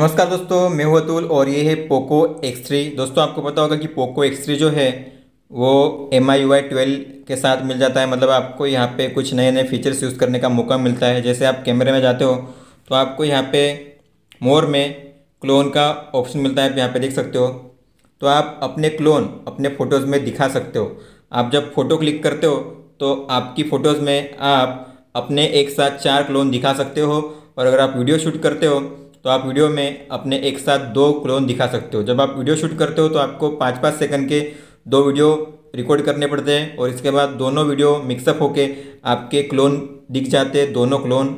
नमस्कार दोस्तों मैं हूं अतुल और ये है पोको X3 दोस्तों आपको पता होगा कि पोको X3 जो है वो एम आई वाई ट्वेल्व के साथ मिल जाता है मतलब आपको यहाँ पे कुछ नए नए फीचर्स यूज़ करने का मौका मिलता है जैसे आप कैमरे में जाते हो तो आपको यहाँ पे मोर में क्लोन का ऑप्शन मिलता है आप यहाँ पर देख सकते हो तो आप अपने क्लोन अपने फ़ोटोज़ में दिखा सकते हो आप जब फ़ोटो क्लिक करते हो तो आपकी फ़ोटोज़ में आप अपने एक साथ चार क्लोन दिखा सकते हो और अगर आप वीडियो शूट करते हो तो आप वीडियो में अपने एक साथ दो क्लोन दिखा सकते हो जब आप वीडियो शूट करते हो तो आपको पाँच पाँच सेकंड के दो वीडियो रिकॉर्ड करने पड़ते हैं और इसके बाद दोनों वीडियो मिक्सअप होकर आपके क्लोन दिख जाते हैं दोनों क्लोन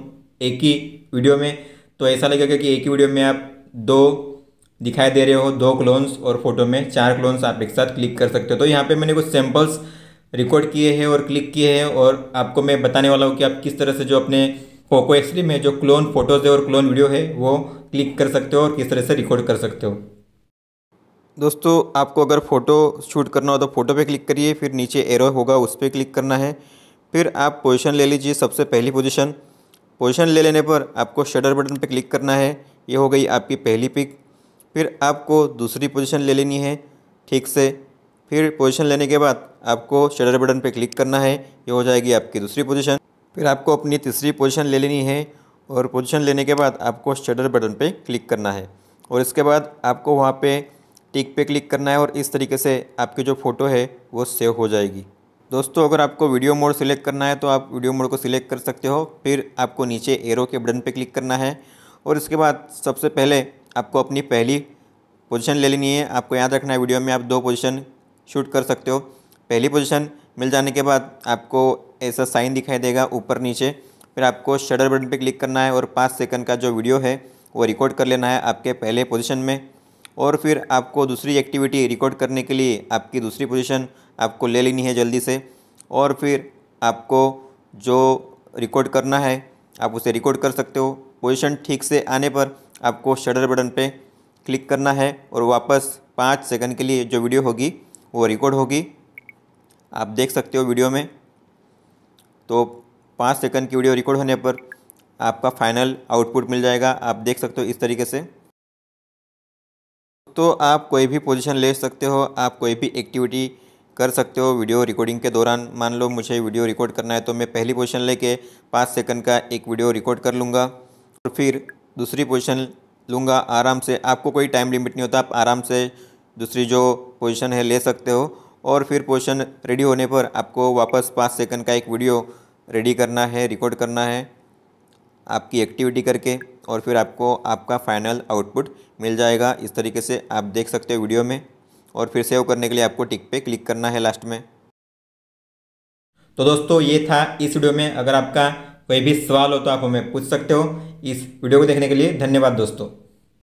एक ही वीडियो में तो ऐसा लगेगा कि एक ही वीडियो में आप दो दिखाई दे रहे हो दो क्लोन्स और फोटो में चार क्लोन्स आप एक साथ क्लिक कर सकते हो तो यहाँ पे मैंने कुछ सैम्पल्स रिकॉर्ड किए हैं और क्लिक किए हैं और आपको मैं बताने वाला हूँ कि आप किस तरह से जो अपने पोको एक्स में जो क्लोन फोटोज़ है और क्लोन वीडियो है वो क्लिक कर सकते हो और किस तरह से रिकॉर्ड कर सकते हो दोस्तों आपको अगर फ़ोटो शूट करना हो तो फ़ोटो पे क्लिक करिए फिर नीचे एरो होगा उस पर क्लिक करना है फिर आप पोजीशन ले लीजिए सबसे पहली पोजीशन पोजीशन ले लेने पर आपको शटर बटन पे क्लिक करना है ये हो गई आपकी पहली पिक फिर आपको दूसरी पोजीशन ले लेनी है ठीक से फिर पोजीशन लेने के बाद आपको शटर बटन पर क्लिक करना है ये हो जाएगी आपकी दूसरी पोजिशन फिर आपको अपनी तीसरी पोजीशन ले लेनी है और पोजीशन लेने के बाद आपको शटर बटन पे क्लिक करना है और इसके बाद आपको वहाँ पे टिक पे क्लिक करना है और इस तरीके से आपकी जो फ़ोटो है वो सेव हो जाएगी दोस्तों अगर आपको वीडियो मोड सिलेक्ट करना है तो आप वीडियो मोड को सिलेक्ट कर सकते हो फिर आपको नीचे एरो के बटन पर क्लिक करना है और इसके बाद सबसे पहले आपको अपनी पहली पोजिशन ले लेनी है आपको याद रखना है वीडियो में आप दो पोजिशन शूट कर सकते हो पहली पोजिशन मिल जाने के बाद आपको ऐसा साइन दिखाई देगा ऊपर नीचे फिर आपको शटर बटन पे क्लिक करना है और पाँच सेकंड का जो वीडियो है वो रिकॉर्ड कर लेना है आपके पहले पोजीशन में और फिर आपको दूसरी एक्टिविटी रिकॉर्ड करने के लिए आपकी दूसरी पोजीशन आपको ले लेनी है जल्दी से और फिर आपको जो रिकॉर्ड करना है आप उसे रिकॉर्ड कर सकते हो पोजीशन ठीक से आने पर आपको शटर बटन पर क्लिक करना है और वापस पाँच सेकेंड के लिए जो वीडियो होगी वो रिकॉर्ड होगी आप देख सकते हो वीडियो में तो पाँच सेकंड की वीडियो रिकॉर्ड होने पर आपका फाइनल आउटपुट मिल जाएगा आप देख सकते हो इस तरीके से तो आप कोई भी पोजीशन ले सकते हो आप कोई भी एक्टिविटी कर सकते हो वीडियो रिकॉर्डिंग के दौरान मान लो मुझे वीडियो रिकॉर्ड करना है तो मैं पहली पोजिशन ले पाँच सेकंड का एक वीडियो रिकॉर्ड कर लूँगा और फिर दूसरी पोजिशन लूँगा आराम से आपको कोई टाइम लिमिट नहीं होता आप आराम से दूसरी जो पोजीशन है ले सकते हो और फिर पोर्शन रेडी होने पर आपको वापस पाँच सेकंड का एक वीडियो रेडी करना है रिकॉर्ड करना है आपकी एक्टिविटी करके और फिर आपको आपका फाइनल आउटपुट मिल जाएगा इस तरीके से आप देख सकते हो वीडियो में और फिर सेव करने के लिए आपको टिक पे क्लिक करना है लास्ट में तो दोस्तों ये था इस वीडियो में अगर आपका कोई भी सवाल हो तो आप हमें पूछ सकते हो इस वीडियो को देखने के लिए धन्यवाद दोस्तों